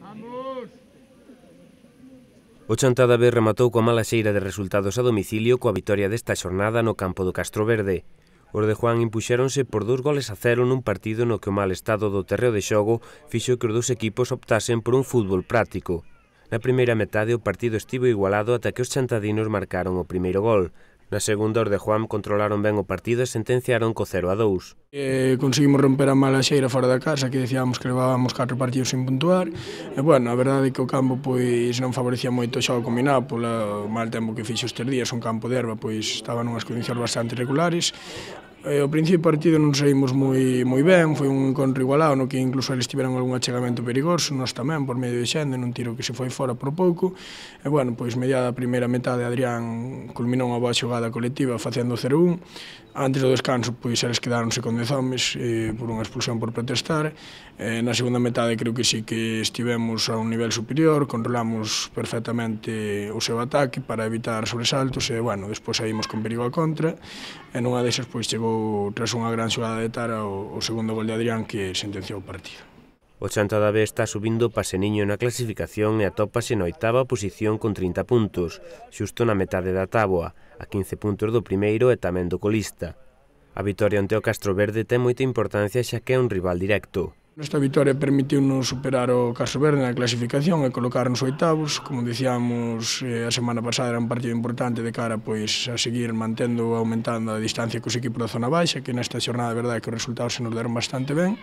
Vamos! O Chantada B rematou coa mala xeira de resultados a domicilio coa vitoria desta xornada no campo do Castro Verde. Os de Juan impuxéronse por dous goles a cero nun partido no que o mal estado do terreo de xogo fixo que os dous equipos optasen por un fútbol práctico. Na primeira metade o partido estivo igualado ata que os chantadinos marcaron o primeiro gol. Na segunda, os de Juan controlaron ben o partido e sentenciaron co 0 a 2. Eh, conseguimos romper a mala xeira fora da casa que decíamos que levábamos 4 partidos sin puntuar. E, bueno, a verdade é que o campo pois non favorecía moito o xogo combinado polo mal tempo que fixo estes días, un campo de erva pois estaba nunhas condicións bastante regulares eh, o principio do partido non saímos moi, moi ben, foi un encontro igualado no que incluso eles tiveron algún achegamento perigoso, nós tamén, por medio de Xende, nun tiro que se foi fora por pouco, e bueno, pois mediada a primeira metade Adrián culminou unha boa xogada colectiva facendo 0-1, Antes do descanso, pois eles quedáronse con 10 homes eh, por unha expulsión por protestar. Eh, na segunda metade creo que sí que estivemos a un nivel superior, controlamos perfectamente o seu ataque para evitar sobresaltos e, bueno, despois saímos con perigo a contra. E nunha desas, pois, chegou tras unha gran xogada de Tara o, o segundo gol de Adrián que sentenciou o partido. O Chanta da B está subindo paseniño na clasificación e atópase na oitava posición con 30 puntos, xusto na metade da táboa, a 15 puntos do primeiro e tamén do colista. A vitória ante o Castro Verde ten moita importancia xa que é un rival directo. Nesta vitória permitiu-nos superar o Caso Verde na clasificación e colocarnos oitavos. Como dicíamos, eh, a semana pasada era un partido importante de cara pois a seguir mantendo ou aumentando a distancia cos equipos da zona baixa, que nesta xornada, de verdade, que os resultados se nos deron bastante ben.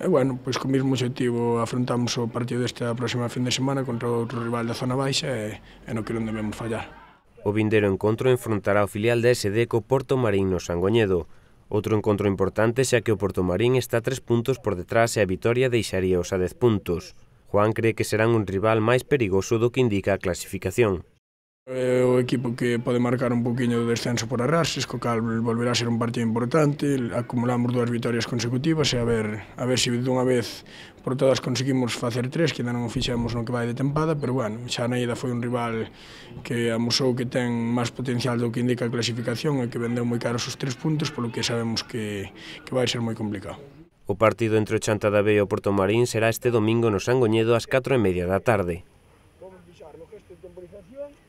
E, bueno, pois co mesmo objetivo afrontamos o partido desta próxima fin de semana contra outro rival da zona baixa e, e no que non debemos fallar. O vindeiro encontro enfrontará o filial da SD co Porto Marín no Sangoñedo. Outro encontro importante xa que o Portomarín está tres puntos por detrás e a vitoria deixaría os a dez puntos. Juan cree que serán un rival máis perigoso do que indica a clasificación. É o equipo que pode marcar un poquinho de descenso por arrases, co cal volverá a ser un partido importante, acumulamos dúas vitorias consecutivas e a ver, a ver se si dunha vez por todas conseguimos facer tres, que ainda non fixemos no que vai de tempada, pero bueno, xa na ida foi un rival que amusou que ten máis potencial do que indica a clasificación e que vendeu moi caros os tres puntos, polo que sabemos que, que vai ser moi complicado. O partido entre o Chanta da Bea e o Porto Marín será este domingo no Sangoñedo ás 4 e media da tarde. Vamos fixar no gesto de temporización